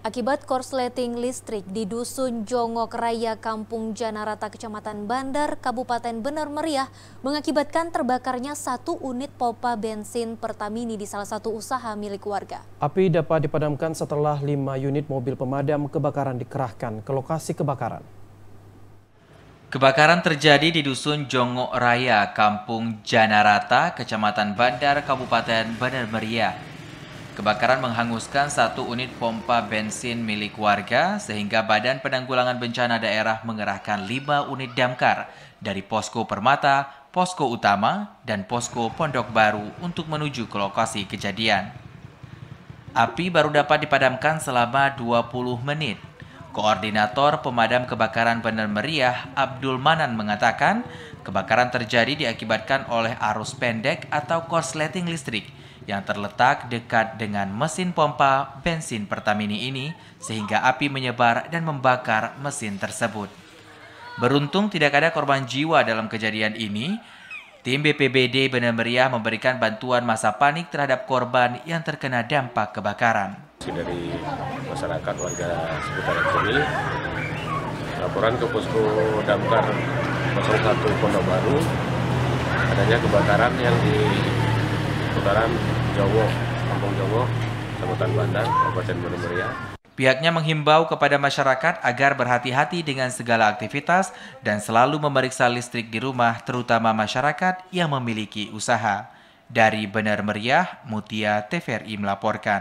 Akibat korsleting listrik di Dusun Jongok Raya Kampung Janarata Kecamatan Bandar Kabupaten Benar Meriah mengakibatkan terbakarnya satu unit pompa bensin Pertamini di salah satu usaha milik warga. Api dapat dipadamkan setelah lima unit mobil pemadam kebakaran dikerahkan ke lokasi kebakaran. Kebakaran terjadi di Dusun Jongok Raya Kampung Janarata Kecamatan Bandar Kabupaten Benar Meriah Kebakaran menghanguskan satu unit pompa bensin milik warga sehingga Badan Penanggulangan Bencana Daerah mengerahkan lima unit damkar dari posko Permata, posko utama, dan posko Pondok Baru untuk menuju ke lokasi kejadian. Api baru dapat dipadamkan selama 20 menit. Koordinator Pemadam Kebakaran Bener Meriah Abdul Manan mengatakan, kebakaran terjadi diakibatkan oleh arus pendek atau korsleting listrik – yang terletak dekat dengan mesin pompa bensin Pertamini ini sehingga api menyebar dan membakar mesin tersebut. Beruntung tidak ada korban jiwa dalam kejadian ini. Tim BPBD Benar Meriah memberikan bantuan masa panik terhadap korban yang terkena dampak kebakaran. Dari masyarakat warga seputaran sini, laporan ke posko damkar 01 Pondok Baru adanya kebakaran yang di seputaran Jawa, Kampung Jowo, Kecamatan Bandar, Kabupaten Gunung Meriah. Pihaknya menghimbau kepada masyarakat agar berhati-hati dengan segala aktivitas dan selalu memeriksa listrik di rumah, terutama masyarakat yang memiliki usaha. Dari Benar Meriah, Mutia TVRI melaporkan.